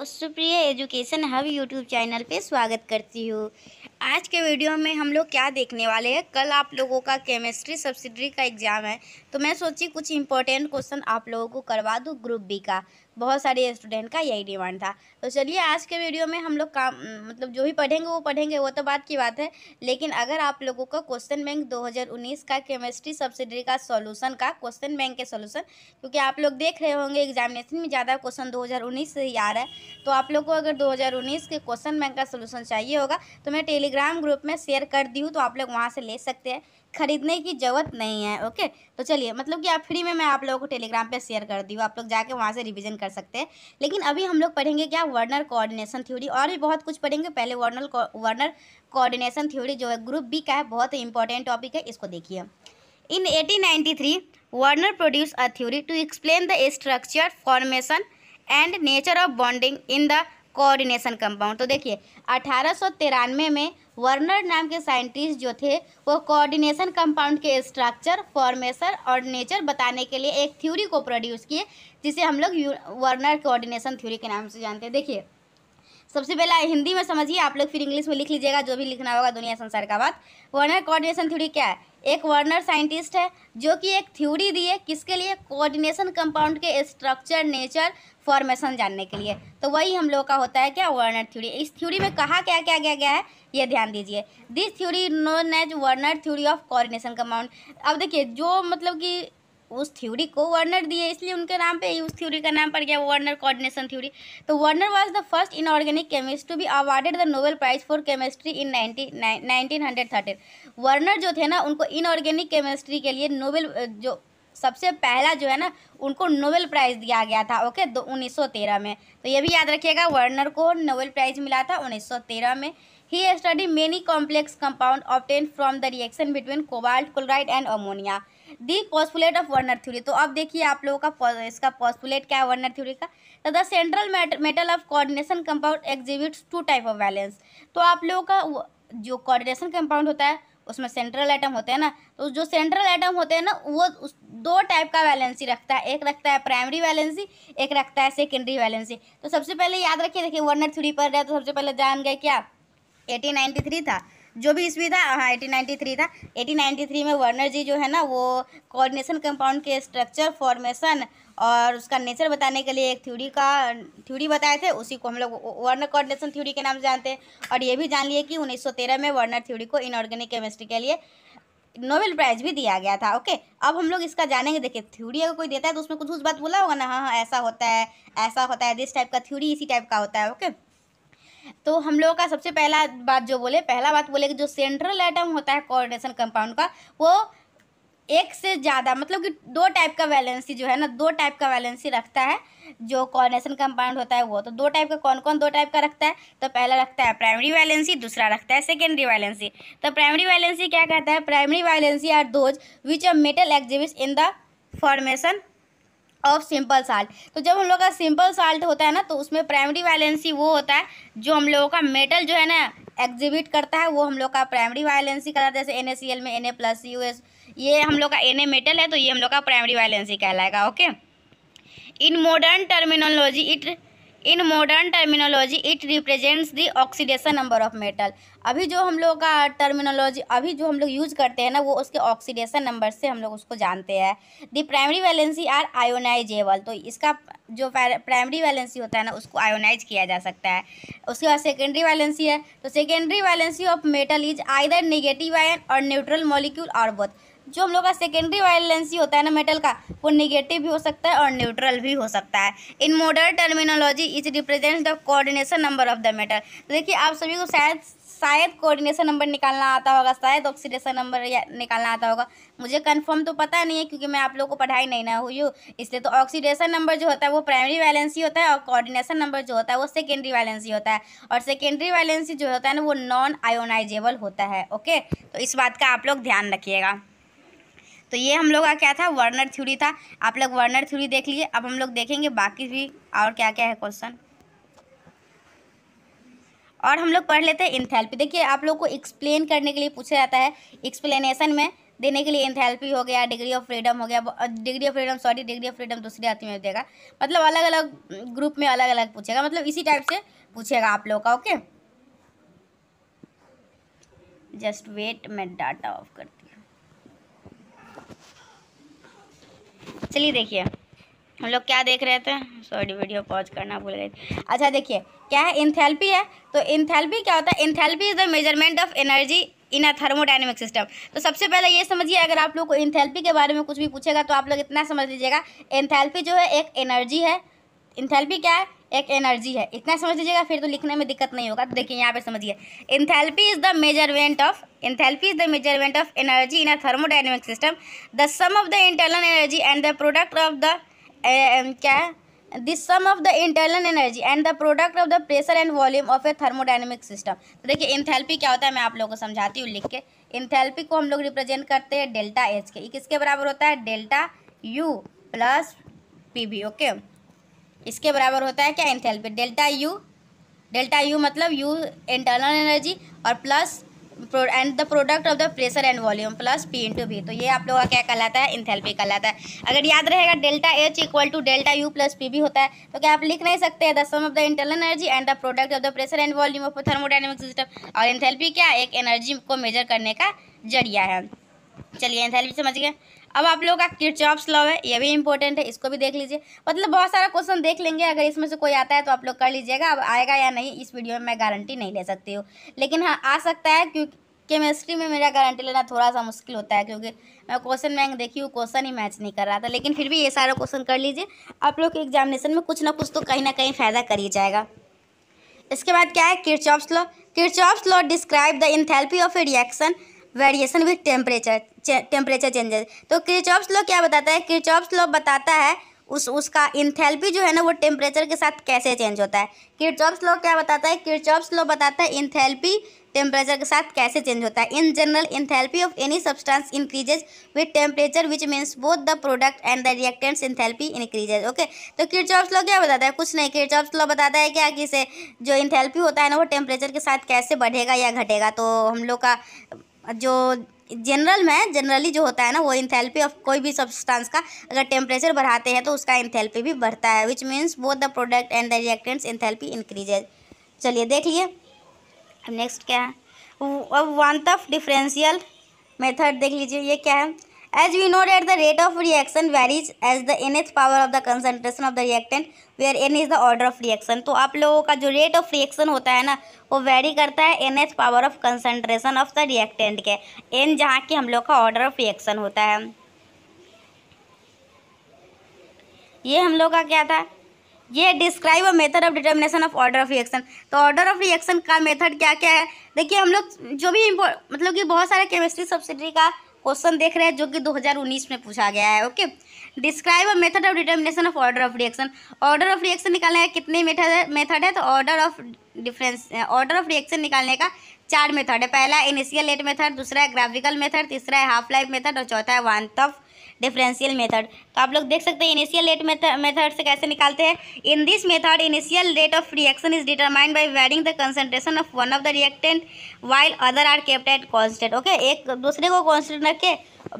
और Supriya education hub YouTube channel पे स्वागत करती हूँ आज के वीडियो में हम लोग क्या देखने वाले हैं कल आप लोगों का केमिस्ट्री सब्सिडरी का एग्ज़ाम है तो मैं सोची कुछ इंपॉर्टेंट क्वेश्चन आप लोगों को करवा दूँ ग्रुप बी का बहुत सारे स्टूडेंट का यही डिमांड था तो चलिए आज के वीडियो में हम लोग काम मतलब जो भी पढ़ेंगे वो पढ़ेंगे वो तो बात की बात है लेकिन अगर आप लोगों का क्वेश्चन बैंक 2019 का केमिस्ट्री सब्सिडी का सॉल्यूशन का क्वेश्चन बैंक के सॉल्यूशन क्योंकि आप लोग देख रहे होंगे एग्जामिनेशन में ज़्यादा क्वेश्चन दो से ही आ रहा है तो आप लोग को अगर दो के क्वेश्चन बैंक का सोल्यूशन चाहिए होगा तो मैं टेलीग्राम ग्रुप में शेयर कर दी हूँ तो आप लोग वहाँ से ले सकते हैं खरीदने की ज़रूरत नहीं है ओके तो चलिए मतलब कि आप फ्री में मैं आप लोगों को टेलीग्राम पे शेयर कर दी हूँ आप लोग जाके वहाँ से रिवीजन कर सकते हैं लेकिन अभी हम लोग पढ़ेंगे क्या वर्नर कोऑर्डिनेशन थ्योरी और भी बहुत कुछ पढ़ेंगे पहले वर्नर वर्नर कोऑर्डिनेशन थ्योरी जो है ग्रुप बी का है बहुत ही इंपॉर्टेंट टॉपिक है इसको देखिए in three Werner produce a theory to explain the structure formation and nature of bonding in the coordination compound तो देखिए अठारह में वर्नर नाम के साइंटिस्ट जो थे वो कोऑर्डिनेशन कंपाउंड के स्ट्रक्चर फॉर्मेशन और नेचर बताने के लिए एक थ्योरी को प्रोड्यूस किए जिसे हम लोग वर्नर कोऑर्डिनेशन थ्योरी के नाम से जानते हैं देखिए सबसे पहला हिंदी में समझिए आप लोग फिर इंग्लिश में लिख लीजिएगा जो भी लिखना होगा दुनिया संसार का बात वर्नर कोऑर्डिनेशन थ्योरी क्या है एक वर्नर साइंटिस्ट है जो कि एक थ्योरी दी है किसके लिए कोऑर्डिनेशन कंपाउंड के स्ट्रक्चर नेचर फॉर्मेशन जानने के लिए तो वही हम लोग का होता है क्या वर्नर थ्योरी इस थ्योरी में कहा क्या क्या गया गया है ये ध्यान दीजिए this theory known as Werner theory of coordination compound अब देखिए जो मतलब कि उस थ्योरी को वर्नर दिए इसलिए उनके नाम पे उस थ्योरी का नाम पड़ गया वर्नर कोऑर्डिनेशन थ्योरी तो Werner was the first inorganic chemist to be awarded the Nobel prize for chemistry in nineteen hundred Werner जो थे ना उनको इनऑर्गेनिक केमिस्ट्री के लिए नोबेल जो सबसे पहला जो है ना उनको नोबेल प्राइज़ दिया गया था ओके दो उन्नीस में तो ये भी याद रखिएगा वर्नर को नोबेल प्राइज़ मिला था तेरह में ही study many complex compound obtained from the reaction between cobalt chloride and ammonia the postulate of Werner theory तो अब देखिए आप लोगों का इसका पॉस्पुलेट क्या है वर्नर थ्योरी का तो the central metal of coordination compound exhibits two type of valence तो आप लोगों का जो कोऑर्डिनेशन कंपाउंड होता है उसमें सेंट्रल एटम होते हैं ना तो जो सेंट्रल एटम होते हैं ना वो उस दो टाइप का वैलेंसी रखता है एक रखता है प्राइमरी वैलेंसी एक रखता है सेकेंडरी वैलेंसी तो सबसे पहले याद रखिए देखिए वर्नर थ्री पर रहे तो सबसे पहले जान गए क्या एटीन थ्री था जो भी ईस्वी था हाँ एटीन नाइन्टी थ्री था एटीन नाइन्टी थ्री में वर्नर जी जो है ना वो कोऑर्डिनेशन कंपाउंड के स्ट्रक्चर फॉर्मेशन और उसका नेचर बताने के लिए एक थ्योरी का थ्योरी बताए थे उसी को हम लोग वर्नर कोऑर्डिनेशन थ्योरी के नाम से जानते हैं और ये भी जान लिए कि 1913 में वर्नर थ्योरी को इनऑर्गेनिक केमिस्ट्री के लिए नोबेल प्राइज भी दिया गया था ओके अब हम लोग इसका जानेंगे देखिए थ्योरी अगर कोई देता है तो उसमें कुछ उस बात बोला होगा ना हाँ हाँ ऐसा होता है ऐसा होता है दिस टाइप का थ्योरी इसी टाइप का होता है ओके तो हम लोगों का सबसे पहला बात जो बोले पहला बात बोले कि जो सेंट्रल एटम होता है कोऑर्डिनेशन कंपाउंड का वो एक से ज़्यादा मतलब कि दो टाइप का वैलेंसी जो है ना दो टाइप का वैलेंसी रखता है जो कॉर्डिनेशन कंपाउंड होता है वो तो दो टाइप का कौन कौन दो टाइप का रखता है तो पहला रखता है प्राइमरी वैलेंसी दूसरा रखता है सेकेंडरी वैलेंसी तो प्राइमरी वैलेंसी क्या कहता है primary valency are those which a metal exhibits in the formation of simple salt तो जब हम लोग का सिंपल साल्ट होता है ना तो उसमें प्राइमरी वायलेंसी वो होता है जो हम लोगों का मेटल जो है ना एग्जिबिट करता है वो हम लोग का प्राइमरी वायलेंसी कहलाता है जैसे एन एस सी एल में N A plus U S ये हम लोग का एन ए मेटल है तो ये हम लोग का प्राइमरी वायलेंसी कहलाएगा okay in modern terminology it in modern terminology it represents the oxidation number of metal अभी जो हम लोग का टर्मिनोलॉजी अभी जो हम लोग यूज करते हैं ना वो उसके ऑक्सीडेशन नंबर से हम लोग उसको जानते हैं the primary valency are ionizable तो इसका जो प्राइमरी वैलेंसी होता है ना उसको आयोनाइज किया जा सकता है उसके बाद सेकेंडरी वैलेंसी है तो secondary valency of metal is either negative ion और न्यूट्रल मॉलिक्यूल और बोथ जो हम लोग का सेकेंडरी वायलेंसी होता है ना मेटल का वो निगेटिव भी हो सकता है और न्यूट्रल भी हो सकता है in modern terminology is represent the coordination number of the metal देखिए आप सभी को शायद शायद कोऑर्डिनेशन नंबर निकालना आता होगा शायद ऑक्सीडेशन नंबर निकालना आता होगा मुझे कंफर्म तो पता नहीं है क्योंकि मैं आप लोगों को पढ़ाई नहीं ना हुई हूँ इसलिए तो ऑक्सीडेशन नंबर जो होता है वो प्राइमरी वैलेंसी होता है और कोऑर्डिनेशन नंबर जो होता है वो सेकेंडरी वैलेंसी होता है और सेकेंडरी वैलेंसी जो होता है ना वो नॉन आयोनाइजेबल होता है ओके तो इस बात का आप लोग ध्यान रखिएगा तो ये हम लोग का क्या था वर्नर थ्यूरी था आप लोग वर्नर थ्यूरी देख लिए अब हम लोग देखेंगे बाकी भी और क्या क्या है क्वेश्चन और हम लोग पढ़ लेते हैं इंथेल्पी देखिए आप लोग को एक्सप्लेन करने के लिए पूछा जाता है एक्सप्लेनेशन में देने के लिए इंथेल्पी हो गया डिग्री ऑफ फ्रीडम हो गया degree of freedom sorry degree of freedom दूसरी आती में देगा मतलब अलग अलग ग्रुप में अलग अलग पूछेगा मतलब इसी टाइप से पूछेगा आप लोग का ओके जस्ट वेट मैं डाटा ऑफ करती चलिए देखिए हम लोग क्या देख रहे थे सॉरी वीडियो पॉज करना भूल गए अच्छा देखिए क्या है इंथेल्पी है तो इंथेल्पी क्या होता है enthalpy is the measurement of energy in a thermodynamic system तो सबसे पहले ये समझिए अगर आप लोग को इंथेल्पी के बारे में कुछ भी पूछेगा तो आप लोग इतना समझ लीजिएगा इंथेल्पी जो है एक एनर्जी है इंथेल्पी क्या है एक एनर्जी है इतना समझ लीजिएगा फिर तो लिखने में दिक्कत नहीं होगा तो देखिए यहाँ पे समझिए enthalpy is the measurement of enthalpy is the measurement of energy in a thermodynamic system the sum of the internal energy and the product of the क्या the sum of the internal energy and the product of the pressure and volume of a thermodynamic system तो देखिए enthalpy क्या होता है मैं आप लोगों को समझाती हूँ लिख के इंथेल्पी को हम लोग रिप्रेजेंट करते हैं डेल्टा एच के किसके बराबर होता है delta U plus P okay इसके बराबर होता है क्या enthalpy delta U delta U मतलब यू इंटरनल एनर्जी और plus and the product of the pressure and volume plus P into V तो ये आप लोगों का क्या कहलाता है इंथेल्पी कहलाता है अगर याद रहेगा delta H equal to delta U plus P V होता है तो क्या आप लिख नहीं सकते हैं the sum of the internal energy and the product of the pressure and volume of thermodynamic system और इंथेल्पी क्या एक एनर्जी को मेजर करने का जरिया है चलिए एंथैल्पी समझ गए अब आप लोगों का किरचॉप्स लॉ है ये भी इंपॉर्टेंट है इसको भी देख लीजिए मतलब बहुत सारा क्वेश्चन देख लेंगे अगर इसमें से कोई आता है तो आप लोग कर लीजिएगा अब आएगा या नहीं इस वीडियो में मैं गारंटी नहीं ले सकती हूँ लेकिन हाँ आ सकता है क्योंकि केमिस्ट्री में मेरा गारंटी लेना थोड़ा सा मुश्किल होता है क्योंकि मैं क्वेश्चन बैंक देखी हूँ क्वेश्चन ही मैच नहीं कर रहा था लेकिन फिर भी ये सारा क्वेश्चन कर लीजिए आप लोग के एग्जामिनेशन में कुछ ना कुछ तो कहीं ना कहीं फ़ायदा कर ही जाएगा इसके बाद क्या है Kirchhoff's law Kirchhoff's law describe the enthalpy of a reaction variation with temperature temperature changes तो क्रिचॉप्स लॉ क्या बताता है क्रिचॉप्स लॉ बताता है उस उसका इंथेल्पी जो है ना वो टेम्परेचर के साथ कैसे चेंज होता है किरचॉप्स लॉ क्या बताता है किरचॉप्स लॉ बताता है इंथेल्पी टेम्परेचर के साथ कैसे चेंज होता है in general enthalpy of any substance increases with temperature which means both the product and the reactants enthalpy increases okay तो किरचॉप्स लॉ क्या बताता है कुछ नहीं किरचॉप्स लॉ बताता है क्या कि इसे जो इंथेल्पी होता है ना वो टेम्परेचर के साथ कैसे बढ़ेगा या घटेगा तो हम लोग का जो जनरल में जनरली जो होता है ना वो इंथेल्पी ऑफ कोई भी सब्सटेंस का अगर टेम्परेचर बढ़ाते हैं तो उसका इंथेल्पी भी बढ़ता है which means both the product and the reactants enthalpy increases चलिए देख लिए नेक्स्ट क्या है अब वन तफ डिफरेंशियल मेथड देख लीजिए ये क्या है as we know that the rate of reaction varies as the N as power of the concentration of the reactant where N is the order of reaction तो आप लोगों का जो रेट ऑफ रिएक्शन होता है ना वो वेरी करता है N as power of concentration of the reactant के एन जहाँ की हम लोग का ऑर्डर ऑफ रिएक्शन होता है ये हम लोग का क्या था ये describe a method of determination of order of reaction तो ऑर्डर ऑफ रिएक्शन का मेथड क्या क्या है देखिए हम लोग जो भी मतलब कि बहुत सारे केमिस्ट्री सब्सिडी का क्वेश्चन देख रहे हैं जो कि 2019 में पूछा गया है okay describe a method of determination of order of reaction order of reaction निकालने का कितने मेथड मेथड है तो order of difference order of reaction निकालने का चार मेथड है पहला इनिशियल एट मेथड दूसरा है ग्राफिकल मेथड तीसरा है हाफ लाइफ मेथड और चौथा है वन ऑफ डिफरेंशियल मेथड तो आप लोग देख सकते हैं इनिशियल रेट मेथड से कैसे निकालते हैं in this method initial rate of reaction is determined by varying the concentration of one of the reactant while other are kept at constant okay एक दूसरे को कॉन्स्टेंट रख के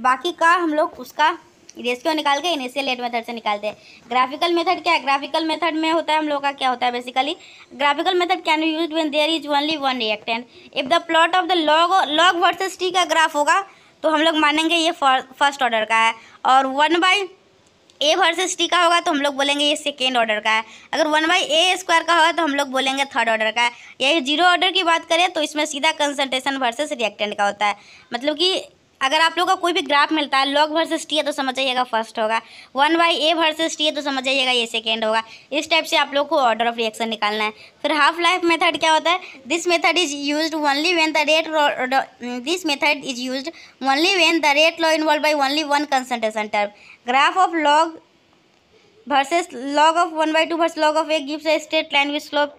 बाकी का हम लोग उसका रेशियो निकाल के इनिशियल रेट मेथड से निकालते हैं ग्राफिकल मेथड क्या है ग्राफिकल मेथड में होता है हम लोग का क्या होता है basically graphical method can use when there is only one reactant if the plot of the log log versus T का ग्राफ होगा तो हम लोग मानेंगे ये फर्स्ट ऑर्डर का है और one by A versus T का होगा तो हम लोग बोलेंगे ये सेकेंड ऑर्डर का है अगर वन बाई ए स्क्वायर का होगा तो हम लोग बोलेंगे थर्ड ऑर्डर का है यही जीरो ऑर्डर की बात करें तो इसमें सीधा कंसनट्रेशन वर्सेस रिएक्टेंट का होता है मतलब कि अगर आप लोगों का कोई भी ग्राफ मिलता है लॉग वर्सेस टी है तो समझ जाइएगा फर्स्ट होगा one by A versus T है तो समझ जाइएगा ये सेकेंड होगा इस टाइप से आप लोग को ऑर्डर ऑफ रिएक्शन निकालना है फिर हाफ लाइफ मेथड क्या होता है this method is use only when the rate this method is use only when the rate law involve by only one concentration term graph of log versus log of one by two verse log of A gives a straight line with slope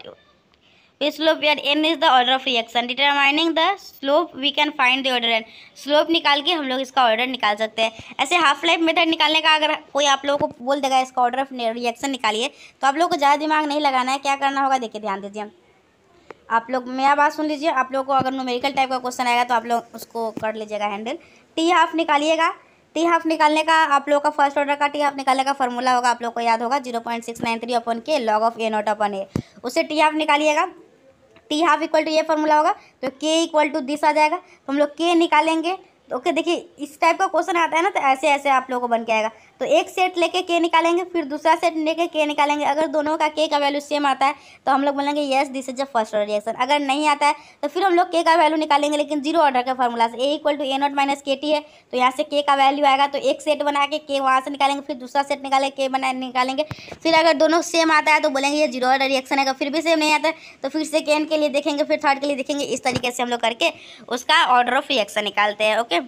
slope यार N is the order of reaction determining the slope we can find the order N slope निकाल के हम लोग इसका order निकाल सकते हैं ऐसे हाफ लाइफ मेथड निकालने का अगर कोई आप लोगों को बोल देगा इसका ऑर्डर ऑफ रिएक्शन निकालिए तो आप लोग को ज़्यादा दिमाग नहीं लगाना है क्या करना होगा देखिए ध्यान दीजिए आप लोग मेरा बात सुन लीजिए आप लोग को अगर न्यूमेरिकल टाइप का क्वेश्चन आएगा तो आप लोग उसको कर लीजिएगा हैंडल टी हाफ निकालिएगा टी हाफ निकालने का आप लोगों का फर्स्ट ऑर्डर का टी हाफ निकालने का फॉर्मूला होगा आप लोग को याद होगा zero point six nine three upon K log of A naught upon A उससे टी हाफ निकालिएगा टी हाफ इक्वल टू ये फॉर्मूला होगा तो के इक्वल टू दिस आ जाएगा तो हम लोग के निकालेंगे तो ओके देखिए इस टाइप का क्वेश्चन आता है ना तो ऐसे ऐसे आप लोगों को बन के आएगा तो एक सेट लेके के निकालेंगे फिर दूसरा सेट लेके के निकालेंगे अगर दोनों का के का वैल्यू सेम आता है तो हम लोग बोलेंगे yes this is a first order reaction अगर नहीं आता है तो फिर हम लोग के का वैल्यू निकालेंगे लेकिन जीरो ऑर्डर का फॉर्मूला से A equal to A naught minus K T है तो यहाँ से के का वैल्यू आएगा तो एक सेट बना के के वहाँ से निकालेंगे फिर दूसरा सेट निकालेंगे के बना निकालेंगे फिर अगर दोनों सेम आता है तो बोलेंगे ये जीरो ऑर्डर रिएक्शन है फिर भी सेम नहीं आता है तो फिर से के लिए देखेंगे फिर थर्ड के लिए देखेंगे इस तरीके से हम लोग करके उसका ऑर्डर ऑफ रिएक्शन निकालते हैं ओके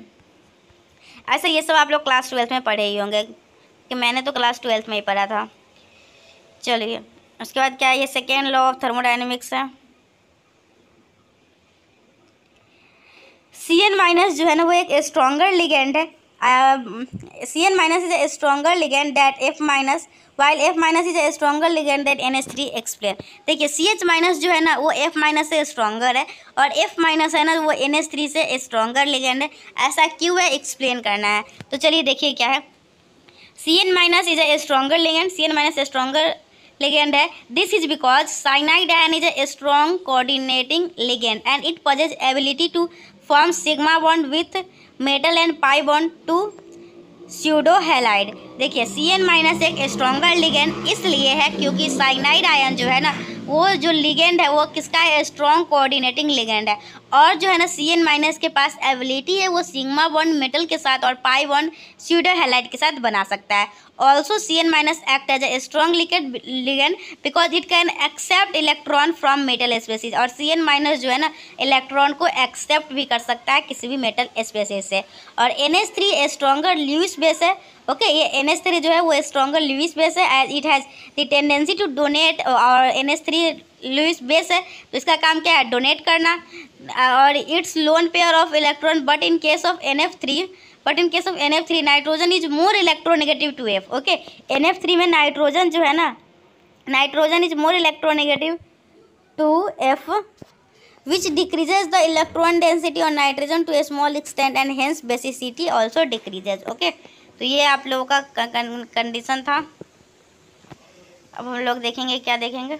ऐसे ये सब आप लोग क्लास ट्वेल्थ में पढ़े ही होंगे कि मैंने तो क्लास ट्वेल्थ में ही पढ़ा था चलिए उसके बाद क्या है ये सेकेंड लॉ ऑफ थर्मोडाइनमिक्स है सी एन माइनस जो है ना वो एक स्ट्रॉगर लिगेंड है C N minus is a stronger ligand that F minus while F minus is a stronger ligand that N S three explain देखिए C H minus जो है ना वो एफ माइनस से स्ट्रॉगर है और एफ माइनस है ना वो एन एस थ्री से स्ट्रॉगर लिगेंड है ऐसा क्यों है एक्सप्लेन करना है तो चलिए देखिए क्या है C N minus is a stronger ligand C N minus stronger ligand है this is because cyanide N is a strong coordinating ligand and it possess ability to form sigma bond with metal and pi bond to pseudo halide देखिए C N minus एक stronger ligand इसलिए है क्योंकि cyanide ion जो है ना वो जो लिगेंड है वो किसका है स्ट्रॉन्ग कोऑर्डिनेटिंग लिगेंड है और जो है ना सी एन माइनस के पास एबिलिटी है वो सिग्मा वन मेटल के साथ और पाई वन स्यूडो हेलाइट के साथ बना सकता है also C N minus act as a strong ligand ligand because it can accept electron from metal species और सी एन माइनस जो है ना इलेक्ट्रॉन को एक्सेप्ट भी कर सकता है किसी भी मेटल स्पेसिस से और N three stronger Lewis base है ओके ये एन एच थ्री जो है वो स्ट्रॉगर लुइस बेस है as it has the tendency to donate और N H three Lewis base है तो इसका काम क्या है डोनेट करना और its lone pair of electron but in case of N F three but in case of N F three nitrogen is more electronegative to F okay N F three में nitrogen जो है ना nitrogen is more electronegative to F which decreases the electron density और nitrogen to a small extent and hence basicity also decreases okay तो ये आप लोगों का कंडीशन था अब हम लोग देखेंगे क्या देखेंगे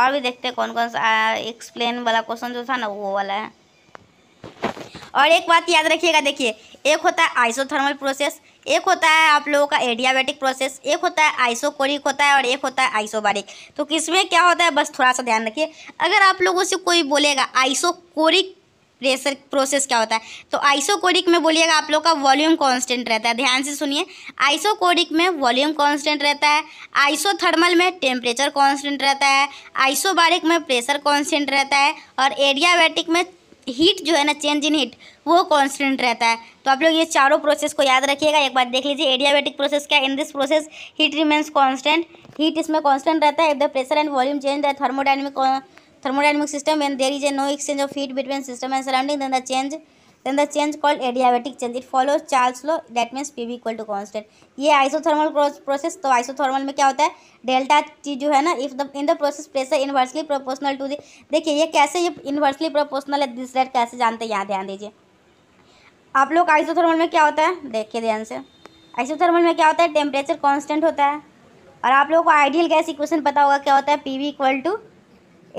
और भी देखते हैं कौन कौन सा एक्सप्लेन वाला क्वेश्चन जो था ना वो वाला है और एक बात याद रखिएगा देखिए एक होता है आइसोथर्मल प्रोसेस एक होता है आप लोगों का एडियाबेटिक प्रोसेस एक होता है आइसोकोरिक होता है और एक होता है आइसोबारिक तो किसमें क्या होता है बस थोड़ा सा ध्यान रखिए अगर आप लोगों से कोई बोलेगा आइसोकोरिक प्रेशर प्रोसेस क्या होता है तो आइसोकोरिक में बोलिएगा आप लोग का वॉल्यूम कांस्टेंट रहता है ध्यान से सुनिए आइसोकोरिक में वॉल्यूम कांस्टेंट रहता है आइसोथर्मल में टेम्परेचर कांस्टेंट रहता है आइसोबारिक में प्रेशर कांस्टेंट रहता है और एडियाबैटिक में हीट जो है ना चेंज इन हीट वो कॉन्स्टेंट रहता है तो आप लोग ये चारों प्रोसेस को याद रखिएगा एक बार देख लीजिए एडियाबेटिक प्रोसेस क्या in this process heat remains constant heat इसमें कॉन्स्टेंट रहता है if the pressure and volume change the thermodynamic thermodynamic system and there is a no exchange of heat between system and surrounding then the change then the change called adiabatic change it follows charles law that means p v equal to constant ये isothermal process तो isothermal में क्या होता है delta T जो है ना if the in the process pressure inversely proportional to the देखिए ये कैसे ये इन्वर्सली प्रोपोर्शनल है दिस रेट कैसे जानते हैं यहाँ ध्यान दीजिए आप लोग आइसोथर्मल में क्या होता है देखिए ध्यान से आइसोथर्मल में क्या होता है टेम्परेचर कांस्टेंट होता है और आप लोगों को आइडियल गैस इक्वेशन पता होगा क्या होता है P V equal to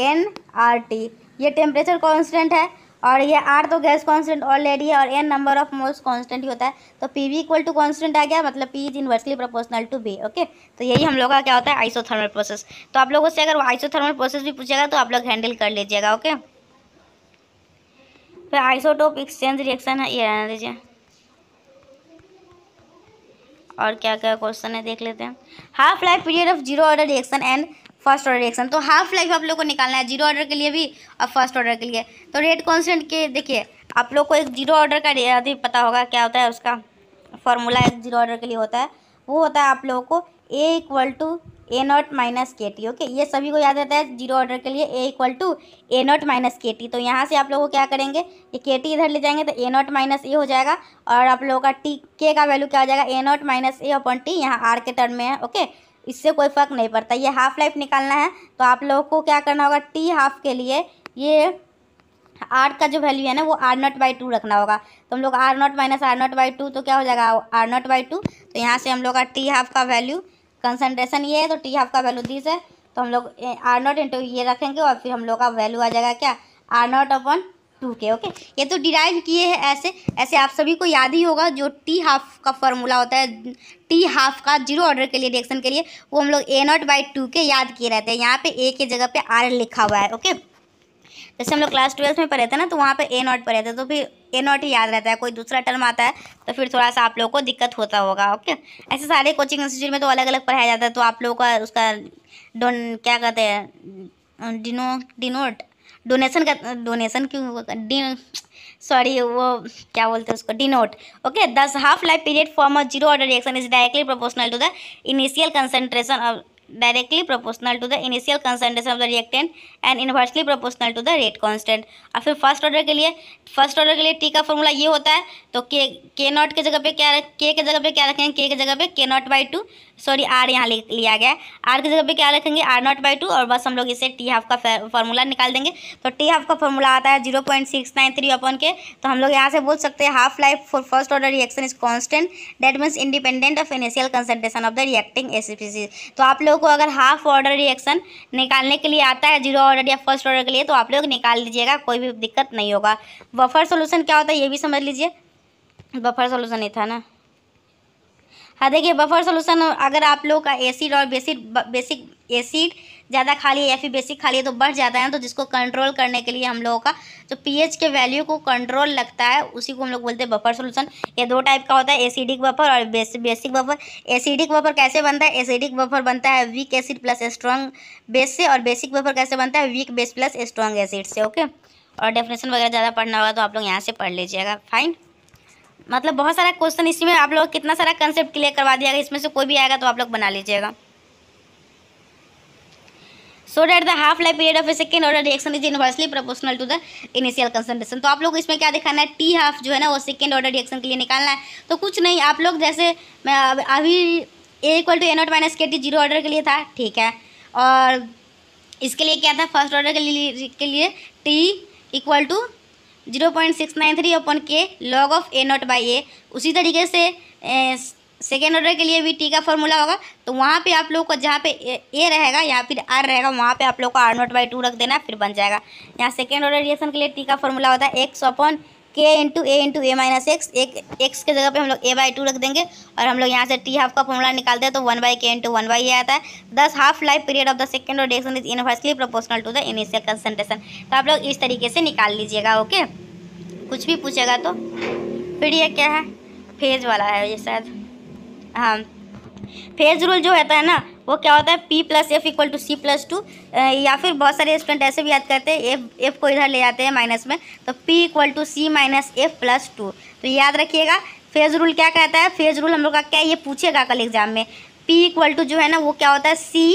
N R T ये टेम्परेचर कांस्टेंट है और ये आर तो गैस कांस्टेंट ऑलरेडी है और N number of moles constant ही होता है तो P V equal to constant आ गया मतलब P is inversely proportional to V okay तो यही हम लोग का क्या होता है आइसोथर्मल प्रोसेस तो आप लोगों से अगर आइसोथर्मल प्रोसेस भी पूछेगा तो आप लोग हैंडल कर लीजिएगा ओके फिर आइसोटोप एक्सचेंज रिएक्शन है ये रहने दीजिए और क्या क्या क्वेश्चन है देख लेते हैं half life period of zero order reaction and first order reaction तो हाफ लाइफ आप लोग को निकालना है जीरो ऑर्डर के लिए भी और फर्स्ट ऑर्डर के लिए तो रेट कॉन्सेंट के देखिए आप लोग को एक जीरो ऑर्डर का अभी पता होगा क्या होता है उसका फॉर्मूला एक जीरो ऑर्डर के लिए होता है वो होता है आप लोगों को A equal to A naught minus K T okay ये सभी को याद रहता है जीरो ऑर्डर के लिए A equal to A naught minus K T तो यहाँ से आप लोगों को क्या करेंगे ये के टी इधर ले जाएंगे तो ए नॉट माइनस ए हो जाएगा और आप लोगों का टी के का वैल्यू क्या हो जाएगा A naught minus A upon T यहाँ आर के टर्म में है ओके इससे कोई फ़र्क नहीं पड़ता ये हाफ़ लाइफ निकालना है तो आप लोगों को क्या करना होगा टी हाफ के लिए ये आर का जो वैल्यू है ना वो आर नॉट बाई टू रखना होगा तो हम लोग R naught minus R naught by two तो क्या हो जाएगा आर नॉट बाई टू तो यहाँ से हम लोग का टी हाफ का वैल्यू कंसनट्रेशन ये है तो टी हाफ का वैल्यू दिस है तो हम लोग आर नॉट इंटू ये रखेंगे और फिर हम लोग का वैल्यू आ जाएगा क्या R naught upon two K okay ये तो डिराइव किए हैं ऐसे ऐसे आप सभी को याद ही होगा जो टी हाफ का फॉर्मूला होता है टी हाफ का जीरो ऑर्डर के लिए रिएक्शन के लिए वो हम लोग ए नॉट बाई टू के याद किए रहते हैं यहाँ पे ए के जगह पे आर लिखा हुआ है ओके जैसे हम लोग क्लास ट्वेल्थ में पढ़े थे ना तो वहाँ पर ए नॉट पढ़े थे तो फिर ए नॉट ही याद रहता है कोई दूसरा टर्म आता है तो फिर थोड़ा सा आप लोगों को दिक्कत होता होगा ओके ऐसे सारे कोचिंग इंस्टीट्यूट में तो अलग अलग पढ़ाया जाता है तो आप लोगों का उसका डोन क्या कहते हैं डिनो डिनोट डोनेशन का डोनेशन क्यों डी सॉरी वो क्या बोलते हैं उसको denote okay this half life period form of zero order reaction is directly proportional to the initial concentration of directly proportional to the initial concentration of the reactant and inversely proportional to the rate constant और फिर first order के लिए first order के लिए T का formula ये होता है तो के के नॉट के जगह पे क्या के के जगह पे क्या रखें के के जगह पे K naught by two sorry R यहाँ लिया गया है आर की जगह पे क्या लिखेंगे आर नॉट बाई टू और बस हम लोग इसे टी हाफ का फॉर्मूला निकाल देंगे तो टी हाफ का फॉर्मूला आता है zero point six nine three upon K तो हम लोग यहाँ से बोल सकते हैं half life for first order reaction is constant that means independent of initial concentration of the reacting species तो आप लोगों को अगर हाफ ऑर्डर रिएक्शन निकालने के लिए आता है जीरो ऑर्डर या फर्स्ट ऑर्डर के लिए तो आप लोग निकाल लीजिएगा कोई भी दिक्कत नहीं होगा बफर सोल्यूशन क्या होता है ये भी समझ लीजिए बफर सोल्यूशन ही था ना हाँ देखिए बफर सोल्यूशन अगर आप लोग का एसिड और बेसिड बेसिक एसिड ज़्यादा खा लिए या फिर बेसिक खा लिए तो बढ़ जाता है ना तो जिसको कंट्रोल करने के लिए हम लोगों का जो पीएच के वैल्यू को कंट्रोल लगता है उसी को हम लोग बोलते हैं बफर सोल्यूशन ये दो टाइप का होता है एसिडिक बफर और base, basic buffer acidic buffer कैसे बनता है एसिडिक बफर बनता है weak acid plus strong base से और बेसिक बफर कैसे बनता है weak base plus strong acid से ओके और डेफिनेशन वगैरह ज़्यादा पढ़ना होगा तो आप लोग यहाँ से पढ़ लीजिएगा फाइन मतलब बहुत सारा क्वेश्चन इसी में आप लोग कितना सारा कंसेप्ट क्लियर करवा दिया गया इसमें से कोई भी आएगा तो आप लोग बना लीजिएगा so that the half life period of a second order reaction is inversely proportional to the initial concentration तो आप लोग इसमें क्या दिखाना है टी हाफ जो है ना वो सेकेंड ऑर्डर रिएक्शन के लिए निकालना है तो कुछ नहीं आप लोग जैसे मैं अभी A equal to A naught minus K T zero order के लिए था ठीक है और इसके लिए क्या था फर्स्ट ऑर्डर के लिए के लिए T equal to zero point six nine three upon K log of A naught by A उसी तरीके से सेकेंड ऑर्डर के लिए भी टी का फॉर्मूला होगा तो वहाँ पे आप लोगों को जहाँ पे ए रहेगा या फिर आर रहेगा वहाँ पे आप लोग को आर नॉट बाई टू रख देना फिर बन जाएगा यहाँ सेकेंड ऑर्डर रिएक्शन के लिए टी का फॉर्मूला होता है X upon K into A into A minus X एक एक्स के जगह पे हम लोग ए बाई टू रख देंगे और हम लोग यहाँ से टी हाफ का फॉर्मूला निकालते हैं तो one by K into one by ये आता है thus half life period of the और reaction is inversely proportional to the initial concentration तो आप लोग इस तरीके से निकाल लीजिएगा ओके कुछ भी पूछेगा तो फिर यह क्या है फेज वाला है ये शायद हाँ फेज रूल जो होता है ना वो क्या होता है P plus F equal to C plus two या फिर बहुत सारे स्टूडेंट ऐसे भी याद करते हैं एफ एफ को इधर ले जाते हैं माइनस में तो P equal to C minus F plus two तो याद रखिएगा फेज रूल क्या कहता है फेज रूल हम लोग का क्या ये पूछेगा कल एग्जाम में पी इक्वल टू जो है ना वो क्या होता है C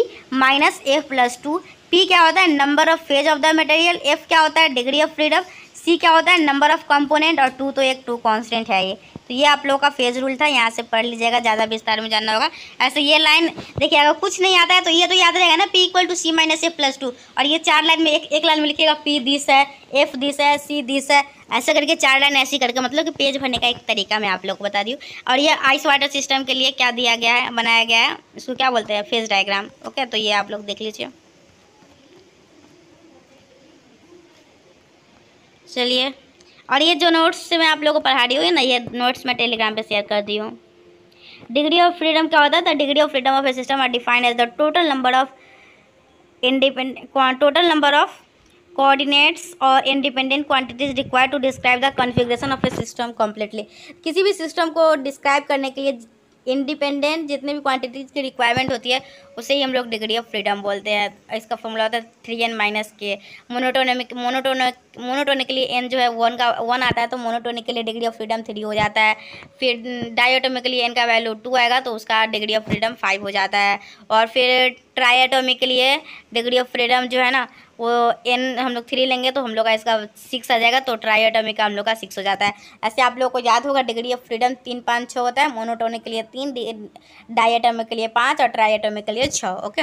minus F plus two P क्या होता है number of phase of the material F क्या होता है डिग्री ऑफ फ्रीडम सी क्या होता है नंबर ऑफ कंपोनेंट और टू तो एक टू कांस्टेंट है ये तो ये आप लोगों का फेज रूल था यहाँ से पढ़ लीजिएगा ज़्यादा विस्तार में जानना होगा ऐसे ये लाइन देखिए अगर कुछ नहीं आता है तो ये तो याद रहेगा ना P equal to C minus A plus two और ये चार लाइन में एक एक लाइन में लिखिएगा पी दिस है एफ दिस है सी दिस है ऐसा करके चार लाइन ऐसी करके मतलब कि पेज भरने का एक तरीका मैं आप लोग को बता दी और ये आइस वाटर सिस्टम के लिए क्या दिया गया है बनाया गया है इसको क्या बोलते हैं फेज डायग्राम ओके तो ये आप लोग देख लीजिए चलिए और ये जो नोट्स से मैं आप लोगों को पढ़ा रही हूँ ना ये नोट्स मैं टेलीग्राम पे शेयर कर दी हूँ डिग्री ऑफ फ्रीडम क्या होता है the degree of freedom of a system are defined as the total number of independent total number of coordinates और independent quantities require to describe the configuration of a system completely किसी भी system को describe करने के लिए independent जितने भी quantities की रिक्वायरमेंट होती है उसे ही हम लोग डिग्री ऑफ फ्रीडम बोलते हैं इसका फॉर्मूला होता है three N minus K monotonic monotonic monotonically N जो है वन का वन आता है तो monotonically degree of freedom three हो जाता है फिर डायोटोमिकली एन का वैल्यू टू आएगा तो उसका डिग्री ऑफ फ्रीडम फाइव हो जाता है और फिर ट्राईटोमिकली डिग्री ऑफ फ्रीडम जो है ना वो एन हम लोग थ्री लेंगे तो हम लोग का इसका सिक्स आ जाएगा तो ट्राई का हम लोग का सिक्स हो जाता है ऐसे आप लोगों को याद होगा डिग्री ऑफ फ्रीडम तीन पाँच छः होता है मोनोटोनिक के लिए तीन डायटोमिक के लिए पाँच और ट्राइटोमिक के लिए पेज छः ओके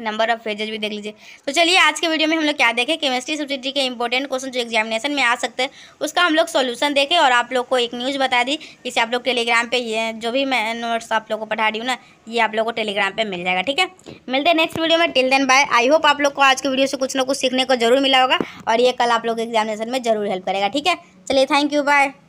नंबर ऑफ पेजेज भी देख लीजिए तो चलिए आज के वीडियो में हम लोग क्या देखें केमिस्ट्री सब्जेक्ट के इंपॉर्टेंट क्वेश्चन जो एग्जामिनेशन में आ सकते हैं उसका हम लोग सोल्यूशन देखें और आप लोग को एक न्यूज़ बता दी जिसे आप लोग टेलीग्राम पे ये जो भी मैं नोट्स आप लोग को पढ़ा रही हूँ ना ये आप लोग को टेलीग्राम पर मिल जाएगा ठीक है मिलते हैं नेक्स्ट वीडियो में till then bye I hope आप लोग को आज के वीडियो से कुछ ना कुछ सीखने को जरूर मिला होगा और ये कल आप लोग एग्जामिनेशन में जरूर हेल्प करेगा ठीक है चलिए थैंक यू बाय